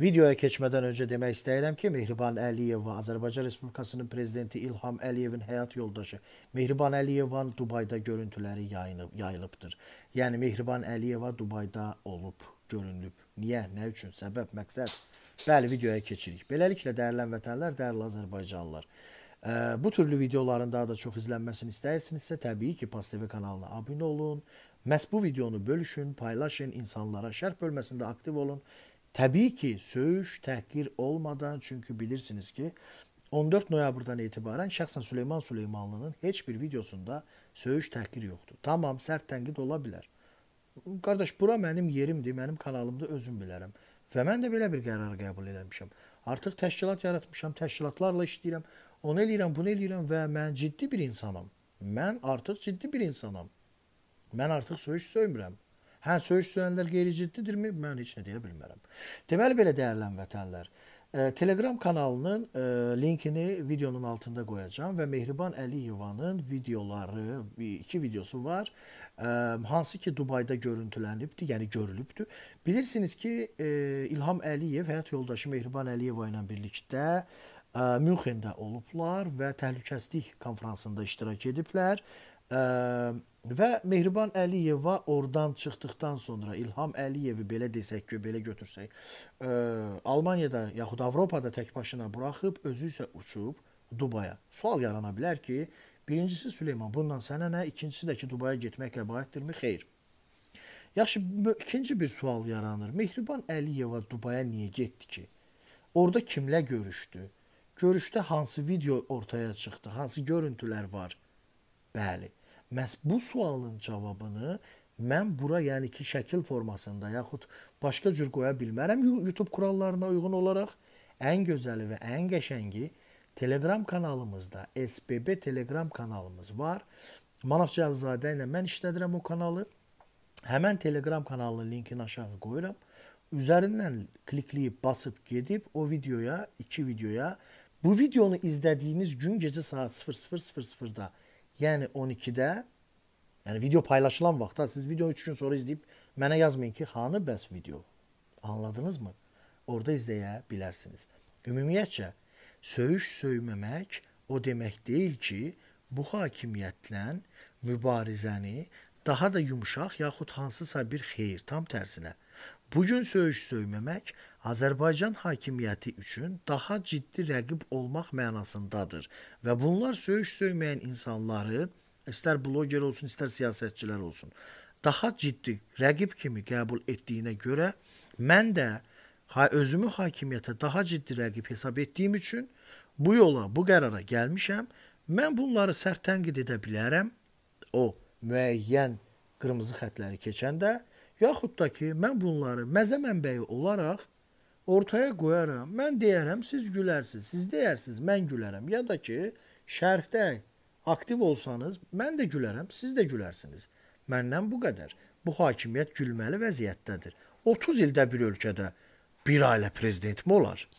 Videoya keçmədən öncə demək istəyirəm ki, Mehriban Əliyeva Azərbaycan Respublikasının prezidenti İlham Əliyevin həyat yoldaşı Mehriban Əliyevan Dubayda görüntüləri yayınıb, yayılıbdır. Yəni Mehriban Əliyeva Dubayda olub, görünüb. Niyə, nə üçün, səbəb, məqsəd? Bəli, videoya keçirik. Beləliklə dəyərli vətənlər, dəyərli Azərbaycanlılar, e, bu türlü videoların daha da çox izlənməsini istəyirsinizsə, təbii ki, Pas TV kanalına abunə olun. Məhz bu videonu bölüşün, paylaşın, insanlara şərh bölməsində aktiv olun Təbii ki, söyüş, təhqir olmadan, çünki bilirsiniz ki, 14 noyabrdan etibarən şəxsən Süleyman Süleymanlının heç bir videosunda söyüş, təhqir yoxdur. Tamam, sərt tənqid ola bilər. Qardaş, bura mənim yerimdir, mənim kanalımda özüm bilərəm. Və mən də belə bir qərar qəbul etmişəm. Artıq təşkilat yaratmışam, təşkilatlarla işləyirəm. Onu eləyirəm, bunu eləyirəm və mən ciddi bir insanam. Mən artıq ciddi bir insanam. Mən artıq söyüş söymürəm. Hə, söyüş söyənlər qeyri-ciddidirmi? Mən heç nə deyə bilmərəm. Deməli belə dəyərlən vətənlər. Telegram kanalının e, linkini videonun altında qoyacağım və Mehriban Əliyevanın videoları, iki videosu var. Hansı ki Dubayda görüntülənibdi, yəni görülübdü. Bilirsiniz ki, e, İlham Əliyev həyat yoldaşı Mehriban Əliyeva ilə birlikdə e, Münxendə olublar və təhlükəsizlik konfransında iştirak ediblər Və Mehriban Əliyeva oradan çıxdıqdan sonra İlham Əliyevi belə desək ki, belə götürsək, ə, Almaniyada yaxud Avropada tək başına buraxıb, özü isə uçub Dubaya. Sual yarana bilər ki, birincisi Süleyman, bundan sənə nə, ikincisi də ki, Dubaya getmək qəbahətdirmi? Xeyr. Yaxşı, ikinci bir sual yaranır. Mehriban Əliyeva Dubaya niyə getdi ki? Orda kimlə görüşdü? Görüşdə hansı video ortaya çıxdı? Hansı görüntülər var? Bəli. Məhz bu sualın cavabını mən bura, yəni ki, şəkil formasında yaxud başqa cür qoya bilmərəm YouTube qurallarına uyğun olaraq. Ən gözəli və ən qəşəngi Telegram kanalımızda, SBB Telegram kanalımız var. Manaf Cəlizadə ilə mən işlədirəm o kanalı. Həmin Telegram kanalının linkini aşağı qoyuram. Üzərindən klikləyib basıb gedib o videoya, iki videoya bu videonu izlədiyiniz gün gecə saat 00:00-da 00 Yəni 12-də yəni video paylaşılan vaxtda siz video 3 gün sonra izləyib mənə yazmayın ki, hanı bəs video. Anladınızmı? Orda izləyə bilərsiniz. Ümumiyyətcə söyüş söyməmək o demək deyil ki, bu hakimiyyətlə mübarizəni daha da yumşaq yaxud hansısa bir xeyir tam tərsinə Bu gün söyüş söyməmək Azərbaycan hakimiyyəti üçün daha ciddi rəqib olmaq mənasındadır və bunlar söyüş söyməyən insanları, istər bloger olsun, istər siyasətçilər olsun, daha ciddi rəqib kimi qəbul etdiyinə görə mən də özümü hakimiyyətə daha ciddi rəqib hesab etdiyim üçün bu yola, bu qərara gəlmişəm. Mən bunları sərt tənqid edə bilərəm. O müəyyən qırmızı xətləri keçəndə Yaxud da ki, mən bunları məzə mənbəyi olaraq ortaya qoyaram. Mən deyərəm, siz gülərsiniz. Siz deyərsiniz, mən gülərəm. Ya da ki, şərhdə aktiv olsanız, mən də gülərəm, siz də gülərsiniz. Məndən bu qədər. Bu hakimiyyət gülməli vəziyyətdədir. 30 ildə bir ölkədə bir ailə prezidentmi olar?